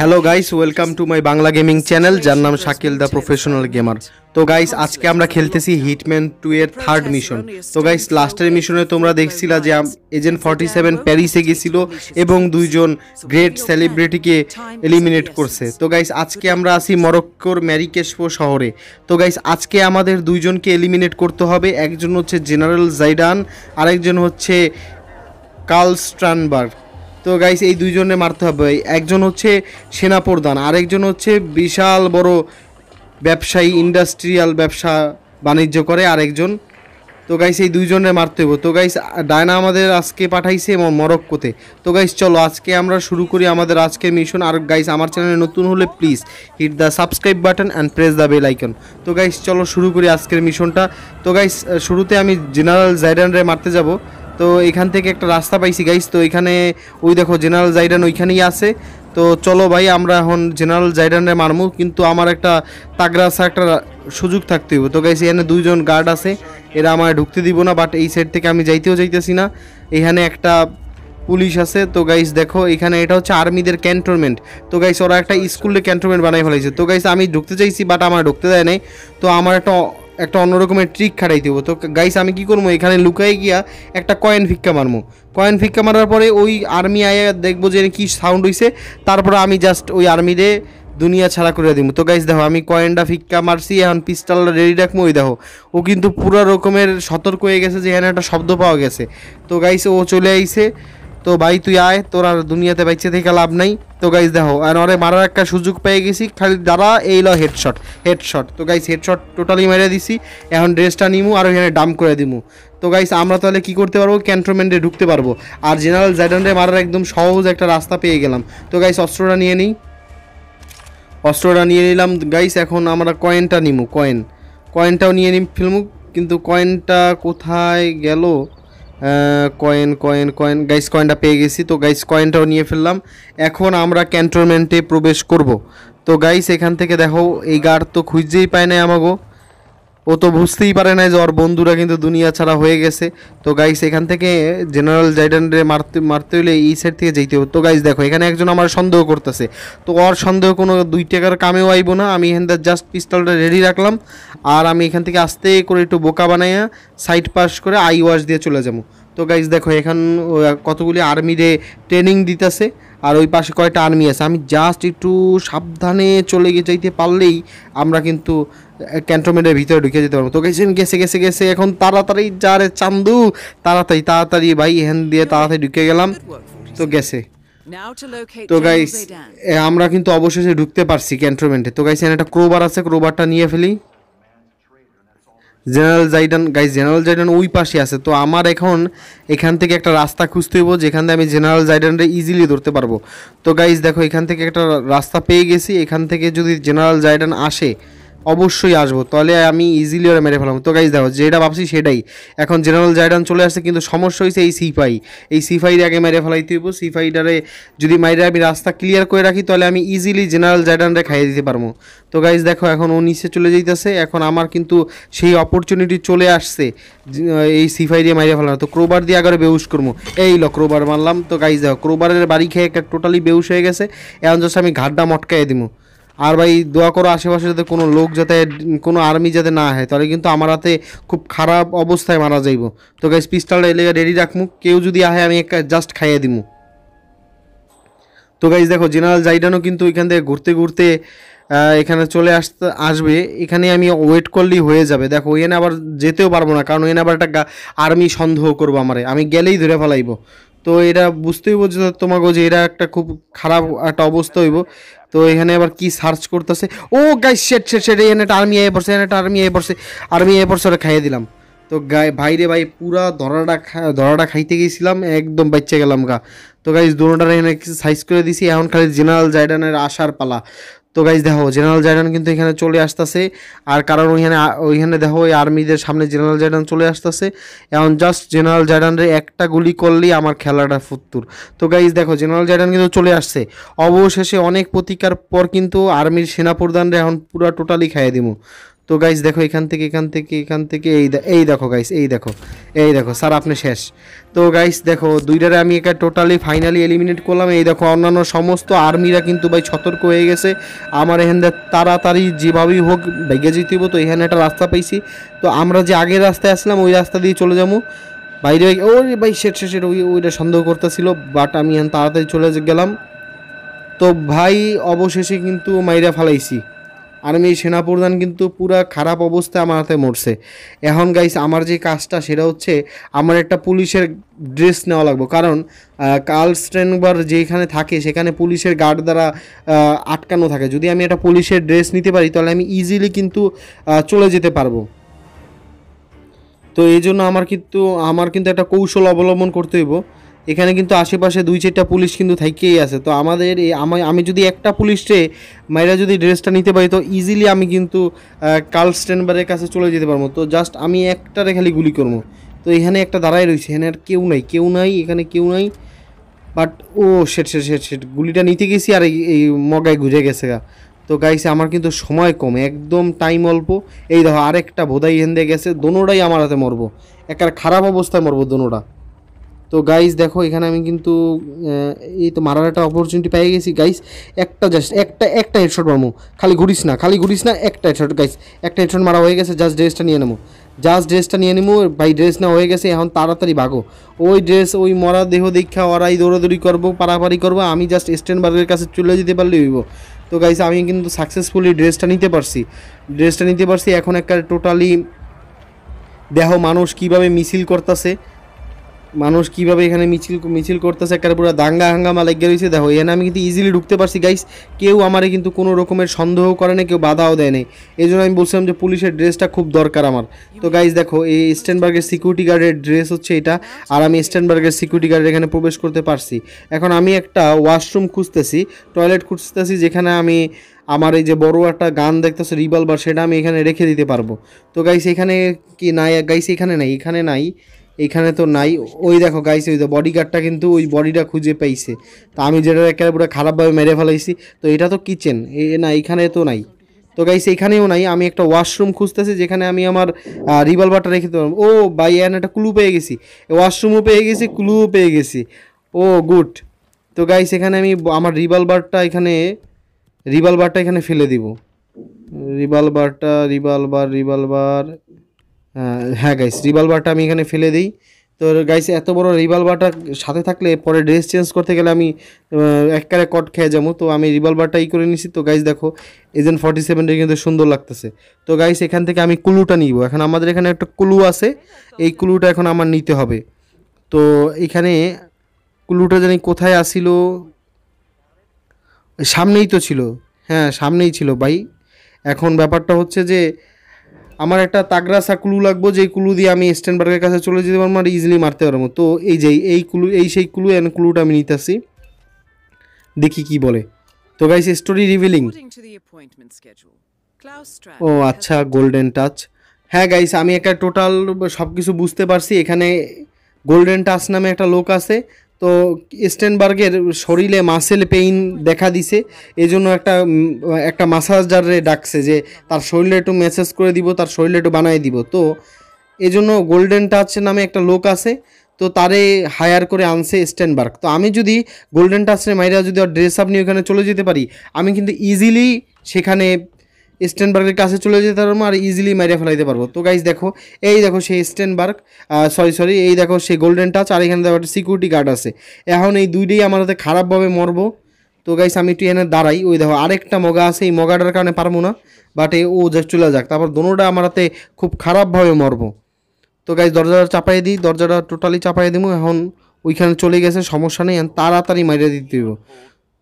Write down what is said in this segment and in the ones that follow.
hello guys welcome to my Bangla gaming channel যার নাম Shakil the professional gamer তো guys আজকে আমরা খেলতেছি হিটম্যান টু এর থার্ড মিশন তো গাইস লাস্টের মিশনে তোমরা দেখছিলা যে এজেন্ট ফর্টি সেভেন প্যারিসে গেছিল এবং দুইজন গ্রেট সেলিব্রিটিকে এলিমিনেট করছে তো গাইস আজকে আমরা আছি মরক্কোর ম্যারিকেশপো শহরে তো গাইস আজকে আমাদের দুইজনকে এলিমিনেট করতে হবে একজন হচ্ছে জেনারেল জাইডান আরেকজন হচ্ছে কার্ল স্ট্রানবার্গ তো গাইস এই দুইজনে মারতে হবে একজন হচ্ছে সেনা প্রধান আরেকজন হচ্ছে বিশাল বড় ব্যবসায়ী ইন্ডাস্ট্রিয়াল ব্যবসা বাণিজ্য করে আরেকজন তো গাইস এই দুইজনে মারতে হবে তো গাইস ডায়না আমাদের আজকে পাঠাইছে মরক্কোতে তো গাইস চলো আজকে আমরা শুরু করি আমাদের আজকের মিশন আর গাইস আমার চ্যানেলে নতুন হলে please hit the subscribe button and press the bell icon তো গাইস চলো শুরু করি আজকের মিশনটা তো গাইস শুরুতে আমি জেনারেল জাইডানরে মারতে যাবো তো এখান থেকে একটা রাস্তা পাইছি গাইস তো এখানে ওই দেখো জেনারেল জাইডান ওইখানেই আছে তো চলো ভাই আমরা এখন জেনারেল জাইডানে মারমু কিন্তু আমার একটা তাগড়া আসা একটা সুযোগ থাকতে হবে তো গাইস এখানে দুইজন গার্ড আছে এরা আমার ঢুকতে দিব না বাট এই সাইড থেকে আমি যাইতেও যাইতেছি না এখানে একটা পুলিশ আছে তো গাইস দেখো এখানে এটা হচ্ছে আর্মিদের ক্যান্টনমেন্ট তো গাইস ওরা একটা স্কুলে ক্যান্টনমেন্ট বানাই ফেলাইছে তো গাইস আমি ঢুকতে চাইছি বাট আমার ঢুকতে দেয় নাই তো আমার একটা একটা অন্যরকমের ট্রিক খাটাই দেবো তো গাইস আমি কি করবো এখানে লুকাই গিয়া একটা কয়েন ফিক্কা মারবো কয়েন ফিক্কা মারার পরে ওই আর্মি আয়া দেখবো যে কি সাউন্ড হয়েছে তারপর আমি জাস্ট ওই আর্মিরে দুনিয়া ছাড়া করে দিব তো গাইস দেখো আমি কয়েনটা ফিক্কা মারছি এখন পিস্টলটা রেডি রাখবো ওই দেখো ও কিন্তু পুরো রকমের সতর্ক হয়ে গেছে যে এখানে একটা শব্দ পাওয়া গেছে তো গাইস ও চলে আইছে তো ভাই তুই আয় তোর আর দুনিয়াতে বাইচে থেকে লাভ নাই তো গাইজ দেখো আর অরে মারার একটা সুযোগ পেয়ে গেছি খালি দাঁড়া এই ল হেডশট হেডশট তো গাইজ হেডশট টোটালি মেরে দিছি এখন ড্রেসটা নিমু আর এখানে ডাম করে দিমু তো গাইস আমরা তাহলে কি করতে পারবো ক্যান্টনমেন্টে ঢুকতে পারবো আর জেনারেল জাইডনরে মারার একদম সহজ একটা রাস্তা পেয়ে গেলাম তো গাইস অস্ত্রটা নিয়ে নিই অস্ত্রটা নিয়ে নিলাম গাইস এখন আমরা কয়েনটা নিমু কয়েন কয়েনটাও নিয়ে নিম ফিল্মু কিন্তু কয়েনটা কোথায় গেল কয়েন কয়েন কয়েন গাইস কয়েনটা পেয়ে গেছি তো গাইস কয়েনটাও নিয়ে ফেললাম এখন আমরা ক্যান্টনমেন্টে প্রবেশ করব তো গাইস এখান থেকে দেখো এই গার্ড তো খুঁজতেই পায় না আমাগো ও তো বুঝতেই পারে না যে ওর বন্ধুরা কিন্তু দুনিয়া ছাড়া হয়ে গেছে তো গাইস এখান থেকে জেনারেল জাইডানরে মারতে মারতে হলে এই সাইড থেকে যেতে হবে তো গাইস দেখো এখানে একজন আমার সন্দেহ করতেছে তো ওর সন্দেহ কোনো দুই টাকার কামেও আইব না আমি এখান থেকে জাস্ট পিস্তলটা রেডি রাখলাম আর আমি এখান থেকে আস্তে করে একটু বোকা বানাইয়া সাইড পাস করে আই ওয়াশ দিয়ে চলে যাবো তো গাইস দেখো এখন কতগুলি আর্মিরে ট্রেনিং দিতেছে আর ওই পাশে কয়টা আর্মি আছে আমি জাস্ট একটু সাবধানে চলে গিয়ে যাইতে পারলেই আমরা কিন্তু ক্যান্টনমেন্টের ভিতরে ঢুকে যেতে পারবো তো গেছেন গেছে গেছে গেছে এখন তাড়াতাড়ি যা রে চান্দু তাড়াতাড়ি তাড়াতাড়ি ভাই এখান দিয়ে তাড়াতাড়ি ঢুকে গেলাম তো গেছে তো গাইস আমরা কিন্তু অবশেষে ঢুকতে পারছি ক্যান্টনমেন্টে তো গাইস এখানে একটা ক্রোবার আছে ক্রোবারটা নিয়ে ফেলি general Zaydan guys general Zaydan ওই পাশে আছে তো আমার এখন এখান থেকে একটা রাস্তা খুঁজতে হইব যেখান থেকে আমি জেনারেল জাইডানটা ইজিলি ধরতে পারবো তো গাইজ দেখো এখান থেকে একটা রাস্তা পেয়ে গেছি এখান থেকে যদি জেনারেল জাইডান আসে অবশ্যই আসবো তাহলে আমি ইজিলি ওরা মেরে ফেলাম তো গাইজ দেখো যেটা ভাবছি সেটাই এখন জেনারেল জায়ডান চলে আসছে কিন্তু সমস্যা হয়েছে এই সিফাই এই সিফাই আগে মেরে ফেলাইতে হইব সিফাইটারে যদি মাইরে আমি রাস্তা ক্লিয়ার করে রাখি তাহলে আমি ইজিলি জেনারেল জায়ডানরে খাইয়ে দিতে পারবো তো গাইজ দেখো এখন ও নিচে চলে যাইতেছে এখন আমার কিন্তু সেই অপরচুনিটি চলে আসছে এই সিফাই দিয়ে মাইরে ফেলানো তো ক্রোবার দিয়ে আগে বেউস করবো এই ল ক্রোবার মারলাম তো গাইজ দেখো ক্রোবারের বাড়ি খেয়ে একটা টোটালি বেউস হয়ে গেছে এখন জাস্ট আমি ঘাটটা মটকাইয়ে দিবো আর ভাই দোয়া করো আশেপাশে যাতে কোনো লোক যাতে কোনো আর্মি যাতে না হয় তাহলে কিন্তু আমার হাতে খুব খারাপ অবস্থায় মারা যাইব তো গাইজ পিস্তলটা এলে রেডি রাখমু কেউ যদি আহে আমি জাস্ট খাইয়ে দিমু তো গাইজ দেখো জেনারেল জাইডানও কিন্তু এখান থেকে ঘুরতে ঘুরতে এখানে চলে আসতে আসবে এখানে আমি ওয়েট করলেই হয়ে যাবে দেখো এনে আবার যেতেও পারবো না কারণ এনে আবার একটা আর্মি সন্দেহ করবো আমারে আমি গেলেই ধরে ফেলাইবো তো এরা বুঝতেই বলছে তোমাকে যে এরা একটা খুব খারাপ একটা অবস্থা হইব তো এখানে আবার কি সার্চ করতেছে ও গাই শেট শেট শেট এখানে একটা আর্মি এ পড়ছে এখানে একটা আর্মি এ পড়ছে আর্মি এ পড়ছে ওরা খাইয়ে দিলাম তো গাই ভাইরে ভাই পুরা ধরাটা ধরাটা খাইতে গেছিলাম একদম বাচ্চা গেলাম গা তো গাইজ দুটার এখানে সাইজ করে দিছি এখন খালি জেনারেল জাইডানের আসার পালা তো গাইজ দেখো জেনারেল জাইডান কিন্তু এখানে চলে আসতেছে আর কারণ ওইখানে ওইখানে দেখো ওই আর্মিদের সামনে জেনারেল জাইডান চলে আসতেছে এখন জাস্ট জেনারেল জাইডানের একটা গুলি করলেই আমার খেলাটা ফুত্তুর তো গাইজ দেখো জেনারেল জাইডান কিন্তু চলে আসছে অবশেষে অনেক প্রতিকার পর কিন্তু আর্মির সেনাপ্রধানরা এখন পুরো টোটালি খাইয়ে দিব তো গাইস দেখো এখান থেকে এখান থেকে এখান থেকে এই এই দেখো গাইস এই দেখো এই দেখো স্যার আপনি শেষ তো গাইস দেখো দুইটারে আমি একা টোটালি ফাইনালি এলিমিনেট করলাম এই দেখো অন্যান্য সমস্ত আর্মিরা কিন্তু ভাই সতর্ক হয়ে গেছে আমার এখান তাড়াতাড়ি যেভাবেই হোক ভেগে যেতেব তো এখানে একটা রাস্তা পাইছি তো আমরা যে আগের রাস্তায় আসলাম ওই রাস্তা দিয়ে চলে যাবো বাইরে ওই ভাই শেষ শেষের ওই ওইটা সন্দেহ করতেছিল বাট আমি এখান তাড়াতাড়ি চলে গেলাম তো ভাই অবশেষে কিন্তু মাইরা ফালাইছি আর্মি সেনাপ্রধান কিন্তু পুরা খারাপ অবস্থায় আমার হাতে মরছে এখন গাইস আমার যে কাজটা সেটা হচ্ছে আমার একটা পুলিশের ড্রেস নেওয়া লাগবে কারণ কার্ল স্ট্রেনবার যেখানে থাকে সেখানে পুলিশের গার্ড দ্বারা আটকানো থাকে যদি আমি একটা পুলিশের ড্রেস নিতে পারি তাহলে আমি ইজিলি কিন্তু চলে যেতে পারবো তো এই জন্য আমার কিন্তু আমার কিন্তু একটা কৌশল অবলম্বন করতে হইব এখানে কিন্তু আশেপাশে দুই চারটা পুলিশ কিন্তু থাইকেই আছে তো আমাদের আমি আমি যদি একটা পুলিশে মায়েরা যদি ড্রেসটা নিতে পারি তো ইজিলি আমি কিন্তু কাল স্ট্যান্ডবারের কাছে চলে যেতে পারবো তো জাস্ট আমি একটারে খালি গুলি করবো তো এখানে একটা দাঁড়াই রয়েছে এখানে আর কেউ নাই কেউ নাই এখানে কেউ নাই বাট ও শেট শেট শেট শেট গুলিটা নিতে গেছি আর এই মগায় ঘুরে গেছে গা তো গাইছে আমার কিন্তু সময় কম একদম টাইম অল্প এই দেখো আরেকটা বোধাই এখান দিয়ে গেছে দোনোটাই আমার হাতে মরবো একার খারাপ অবস্থায় মরবো দোনোটা তো গাইজ দেখো এখানে আমি কিন্তু এই তো মারার একটা অপরচুনিটি পেয়ে গেছি গাইজ একটা জাস্ট একটা একটা হেডশট মারবো খালি ঘুরিস না খালি ঘুরিস না একটা হেডশট গাইজ একটা হেডশট মারা হয়ে গেছে জাস্ট ড্রেসটা নিয়ে নেবো জাস্ট ড্রেসটা নিয়ে নেবো ভাই ড্রেস না হয়ে গেছে এখন তাড়াতাড়ি ভাগো ওই ড্রেস ওই মরা দেহ দীক্ষা ওরাই দৌড়াদৌড়ি করবো পারাপারি করবো আমি জাস্ট স্টেন বার্গের কাছে চলে যেতে পারলে হইব তো গাইজ আমি কিন্তু সাকসেসফুলি ড্রেসটা নিতে পারছি ড্রেসটা নিতে পারছি এখন একটা টোটালি দেহ মানুষ কিভাবে মিছিল করতেছে মানুষ কিভাবে এখানে মিছিল মিছিল করতেছে একটা পুরো দাঙ্গা হাঙ্গামা লেগে রয়েছে দেখো এখানে আমি কিন্তু ইজিলি ঢুকতে পারছি গাইস কেউ আমারে কিন্তু কোনো রকমের সন্দেহ করে না কেউ বাধাও দেয় নেই এই জন্য আমি বলছিলাম যে পুলিশের ড্রেসটা খুব দরকার আমার তো গাইস দেখো এই স্ট্যান্ডবার্গের সিকিউরিটি গার্ডের ড্রেস হচ্ছে এটা আর আমি স্ট্যান্ডবার্গের সিকিউরিটি গার্ডের এখানে প্রবেশ করতে পারছি এখন আমি একটা ওয়াশরুম খুঁজতেছি টয়লেট খুঁজতেছি যেখানে আমি আমার এই যে বড় একটা গান দেখতেছে রিভলভার সেটা আমি এখানে রেখে দিতে পারবো তো গাইস এখানে কি নাই গাইস এখানে নাই এখানে নাই এখানে তো নাই ওই দেখো গাইছে ওই বডিগার্ডটা কিন্তু ওই বডিটা খুঁজে পাইছে তো আমি যেটা একেবারে পুরো খারাপভাবে মেরে ফেলাইছি তো এটা তো কিচেন এ না এখানে তো নাই তো গাইস এখানেও নাই আমি একটা ওয়াশরুম খুঁজতেছি যেখানে আমি আমার রিভলভারটা রেখে দিলাম ও বাই এন একটা ক্লু পেয়ে গেছি ওয়াশরুমও পেয়ে গেছি ক্লুও পেয়ে গেছি ও গুড তো গাইস এখানে আমি আমার রিভলভারটা এখানে রিভলভারটা এখানে ফেলে দিব রিভলভারটা রিভলভার রিভলভার হ্যাঁ গাইস রিভলভারটা আমি এখানে ফেলে দিই তো গাইস এত বড় রিভলভারটা সাথে থাকলে পরে ড্রেস চেঞ্জ করতে গেলে আমি এককারে কট খেয়ে যাবো তো আমি রিভলভারটাই করে নিছি তো গাইস দেখো এজেন্ট ফর্টি সেভেনটা কিন্তু সুন্দর লাগতেছে তো গাইস এখান থেকে আমি কুলুটা নিব এখন আমাদের এখানে একটা কুলু আছে এই কুলুটা এখন আমার নিতে হবে তো এখানে কুলুটা জানি কোথায় আসিল সামনেই তো ছিল হ্যাঁ সামনেই ছিল ভাই এখন ব্যাপারটা হচ্ছে যে আমার একটা তাগরাসা কুলু লাগবো যেই কুলু দিয়ে আমি স্ট্যান্ডবার্গের কাছে চলে যেতে পারবো আর ইজিলি মারতে পারবো তো এই যে এই কুলু এই সেই কুলু এন কুলুটা আমি নিতেছি দেখি কি বলে তো গাইস স্টোরি রিভিলিং ও আচ্ছা গোল্ডেন টাচ হ্যাঁ গাইস আমি একটা টোটাল সব কিছু বুঝতে পারছি এখানে গোল্ডেন টাচ নামে একটা লোক আছে তো স্টেনবার্গের শরীরে মাসেল পেইন দেখা দিছে এই জন্য একটা একটা মাসাজারে ডাকছে যে তার শরীরে একটু মেসেজ করে দিব তার শরীরে একটু বানাই দিব তো এই জন্য গোল্ডেন টাচ নামে একটা লোক আছে তো তারে হায়ার করে আনছে স্টেনবার্গ তো আমি যদি গোল্ডেন টাচের মাইরা যদি ড্রেস আপ নিয়ে ওখানে চলে যেতে পারি আমি কিন্তু ইজিলি সেখানে স্টেনবার্গের কাছে চলে যেতে পারবো আর ইজিলি মারিয়ে ফেলাইতে পারবো তো গাইজ দেখো এই দেখো সেই স্টেনবার্গ সরি সরি এই দেখো সেই গোল্ডেন টাচ আর এখানে দেখো একটা সিকিউরিটি গার্ড আছে এখন এই দুইটাই আমার হাতে খারাপভাবে মরবো তো গাইস আমি একটু এনে দাঁড়াই ওই দেখো আরেকটা মগা আছে এই মগাটার কারণে পারবো না বাট ও জাস্ট চলে যাক তারপর দোনোটা আমার হাতে খুব খারাপভাবে মরবো তো গাইস দরজাটা চাপাই দিই দরজাটা টোটালি চাপাই দিব এখন ওইখানে চলে গেছে সমস্যা নেই তাড়াতাড়ি মারিয়ে দিতে দিব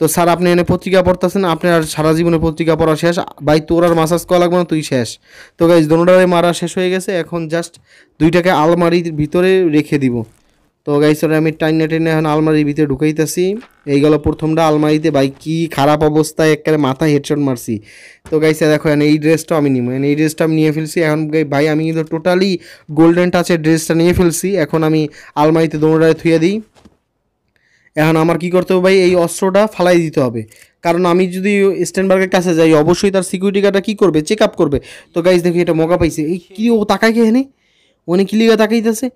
তো স্যার আপনি এনে পত্রিকা পড়তেছেন আপনার সারা জীবনে পত্রিকা পড়া শেষ ভাই তোর আর মাসাজ করা লাগবে না তুই শেষ তো গাইজ দনোডারে মারা শেষ হয়ে গেছে এখন জাস্ট দুইটাকে আলমারির ভিতরে রেখে দিব তো গাইজ ওরা আমি টাইনে টেনে এখন আলমারির ভিতরে ঢুকাইতেছি এই গেল প্রথমটা আলমারিতে ভাই কি খারাপ অবস্থায় একবারে মাথায় হেডশট মারছি তো গাইছে দেখো এখন এই ড্রেসটা আমি নিব এই ড্রেসটা আমি নিয়ে ফেলছি এখন ভাই আমি কিন্তু টোটালি গোল্ডেন টাচের ড্রেসটা নিয়ে ফেলছি এখন আমি আলমারিতে দনোডারে থুয়ে দিই এখন আমার কি করতে হবে ভাই এই অস্ত্রটা ফালাই দিতে হবে কারণ আমি যদি স্ট্যান্ডবার্গের কাছে যাই অবশ্যই তার সিকিউরিটি গার্ডটা কী করবে চেক আপ করবে তো গাইজ দেখি এটা মগা পাইছে এই কী ও তাকাই কে হেনে অনেক লিগা তাকাইতেছে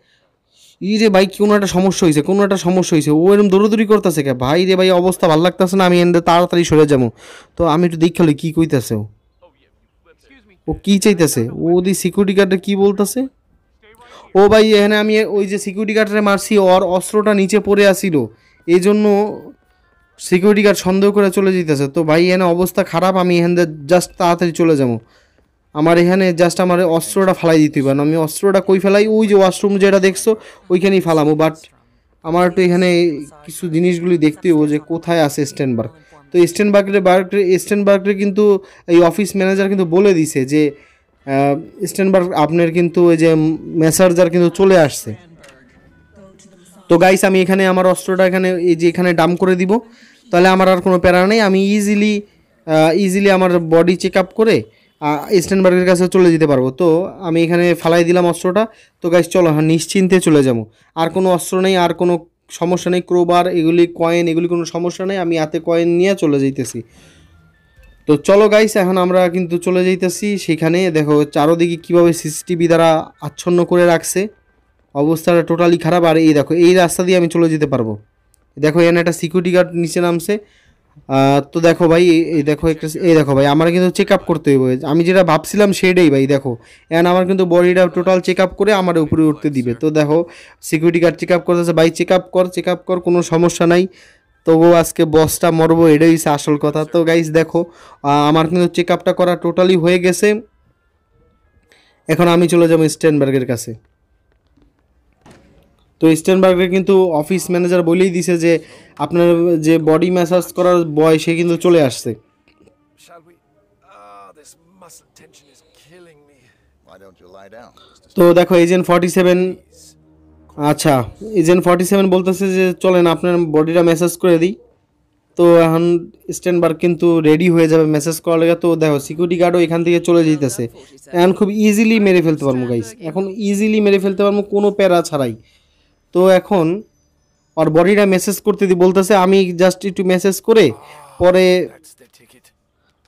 ই রে ভাই কোনো একটা সমস্যা হয়েছে কোনো একটা সমস্যা হয়েছে ও এরকম দৌড়দৌড়ি করতেছে কে ভাই রে ভাই অবস্থা ভালো লাগতেছে না আমি এনে তাড়াতাড়ি সরে যাবো তো আমি একটু হলে কী কইতেছে ও ও কী চাইতেছে ও দি সিকিউরিটি গার্ডটা কী বলতেছে ও ভাই এখানে আমি ওই যে সিকিউরিটি গার্ডটা মারছি ওর অস্ত্রটা নিচে পড়ে আসিল এই জন্য সিকিউরিটি গার্ড সন্দেহ করে চলে যেতেছে তো ভাই এখানে অবস্থা খারাপ আমি এখান জাস্ট তাড়াতাড়ি চলে যাবো আমার এখানে জাস্ট আমার অস্ত্রটা ফালাই দিতে পারেন আমি অস্ত্রটা কই ফেলাই ওই যে ওয়াশরুম যেটা দেখছো ওইখানেই ফালামো বাট আমার একটু এখানে কিছু জিনিসগুলি দেখতে হবো যে কোথায় আছে স্ট্যান্ডবার্গ তো স্ট্যান্ডবার্গের বার্গের স্ট্যান্ডবার্গের কিন্তু এই অফিস ম্যানেজার কিন্তু বলে দিছে যে স্ট্যান্ডবার্গ আপনার কিন্তু ওই যে মেসার্জার কিন্তু চলে আসছে তো গাইস আমি এখানে আমার অস্ত্রটা এখানে এই যে এখানে ডাম করে দিব তাহলে আমার আর কোনো প্যারা নেই আমি ইজিলি ইজিলি আমার বডি চেক আপ করে স্টেনবার্গের কাছে চলে যেতে পারবো তো আমি এখানে ফালাই দিলাম অস্ত্রটা তো গাইস চলো হ্যাঁ, নিশ্চিন্তে চলে যাবো আর কোনো অস্ত্র নেই আর কোনো সমস্যা নেই ক্রোবার এগুলি কয়েন এগুলি কোনো সমস্যা নেই আমি হাতে কয়েন নিয়ে চলে যাইতেছি তো চলো গাইস এখন আমরা কিন্তু চলে যাইতেছি সেখানে দেখো চারোদিকে কীভাবে সিসিটিভি দ্বারা আচ্ছন্ন করে রাখছে অবস্থাটা টোটালি খারাপ আর এই দেখো এই রাস্তা দিয়ে আমি চলে যেতে পারবো দেখো এখানে একটা সিকিউরিটি গার্ড নিচে নামছে তো দেখো ভাই এই দেখো একটা এই দেখো ভাই আমার কিন্তু চেক আপ করতে হবে আমি যেটা ভাবছিলাম সেটাই ভাই দেখো এখন আমার কিন্তু বডিটা টোটাল চেক আপ করে আমার উপরে উঠতে দিবে তো দেখো সিকিউরিটি গার্ড চেক আপ করতেছে ভাই চেক আপ কর চেক আপ কর কোনো সমস্যা নাই তবুও আজকে বসটা মরবো এটাই আসল কথা তো গাইজ দেখো আমার কিন্তু চেক আপটা করা টোটালি হয়ে গেছে এখন আমি চলে যাবো স্টেনবার্গের কাছে তো স্টেনবার্গের কিন্তু অফিস ম্যানেজার বলেই দিছে যে আপনার যে বডি ম্যাসাজ করার বয় সে কিন্তু চলে আসছে ah, তো দেখো এজেন্ট ফর্টি সেভেন আচ্ছা এজেন্ট ফর্টি সেভেন বলতেছে যে চলেন আপনার বডিটা মেসেজ করে দিই তো এখন স্ট্যান্ডবার কিন্তু রেডি হয়ে যাবে মেসেজ করার লেগে তো দেখো সিকিউরিটি গার্ডও এখান থেকে চলে যেতেছে এখন খুব ইজিলি মেরে ফেলতে পারবো গাইস এখন ইজিলি মেরে ফেলতে পারবো কোনো প্যারা ছাড়াই তো এখন ওর বডিটা মেসেজ করতে দিই বলতেছে আমি জাস্ট একটু মেসেজ করে পরে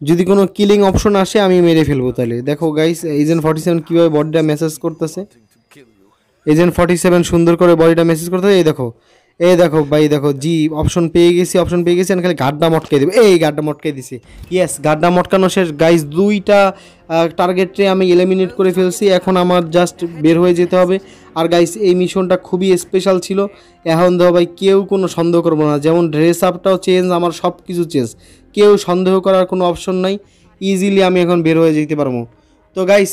যদি কোনো কিলিং অপশন আসে আমি মেরে ফেলবো তাহলে দেখো গাইস এজেন্ট ফর্টি সেভেন কীভাবে বডিটা মেসেজ করতেছে এজেন্ট ফর্টি সেভেন সুন্দর করে বডিটা মেসেজ করতেছে এই দেখো এই দেখো ভাই দেখো জি অপশন পেয়ে গেছি অপশন পেয়ে গেছি খালি গাড্ডা মটকে দেবে এই গাড্ডা মটকে দিছি ইয়েস গাড্ডা মটকানো শেষ গাইস দুইটা টার্গেটে আমি এলিমিনেট করে ফেলছি এখন আমার জাস্ট বের হয়ে যেতে হবে আর গাইস এই মিশনটা খুবই স্পেশাল ছিল এখন দেখো ভাই কেউ কোনো সন্দেহ করবো না যেমন ড্রেস আপটাও চেঞ্জ আমার সব কিছু চেঞ্জ কেউ সন্দেহ করার কোনো অপশন নাই ইজিলি আমি এখন বের হয়ে যেতে পারবো তো গাইস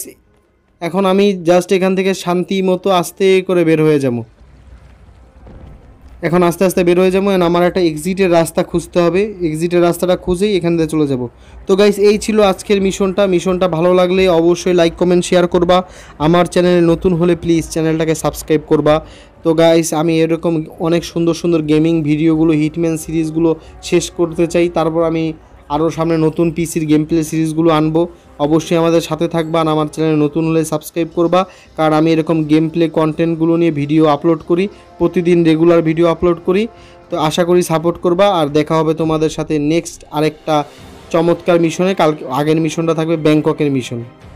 এখন আমি জাস্ট এখান থেকে শান্তি মতো আস্তে করে বের হয়ে যাবো এখন আস্তে আস্তে বের হয়ে যাবো আমার একটা এক্সিটের রাস্তা খুঁজতে হবে এক্সিটের রাস্তাটা খুঁজেই এখান থেকে চলে যাব তো গাইস এই ছিল আজকের মিশনটা মিশনটা ভালো লাগলে অবশ্যই লাইক কমেন্ট শেয়ার করবা আমার চ্যানেলে নতুন হলে প্লিজ চ্যানেলটাকে সাবস্ক্রাইব করবা তো গাইস আমি এরকম অনেক সুন্দর সুন্দর গেমিং ভিডিওগুলো হিটম্যান সিরিজগুলো শেষ করতে চাই তারপর আমি আরও সামনে নতুন পিসির গেম প্লে সিরিজগুলো আনবো অবশ্যই আমাদের সাথে থাকবা আর আমার চ্যানেলে নতুন হলে সাবস্ক্রাইব করবা কারণ আমি এরকম গেম প্লে কন্টেন্টগুলো নিয়ে ভিডিও আপলোড করি প্রতিদিন রেগুলার ভিডিও আপলোড করি তো আশা করি সাপোর্ট করবা আর দেখা হবে তোমাদের সাথে নেক্সট আরেকটা চমৎকার মিশনে কাল আগের মিশনটা থাকবে ব্যাংককের মিশন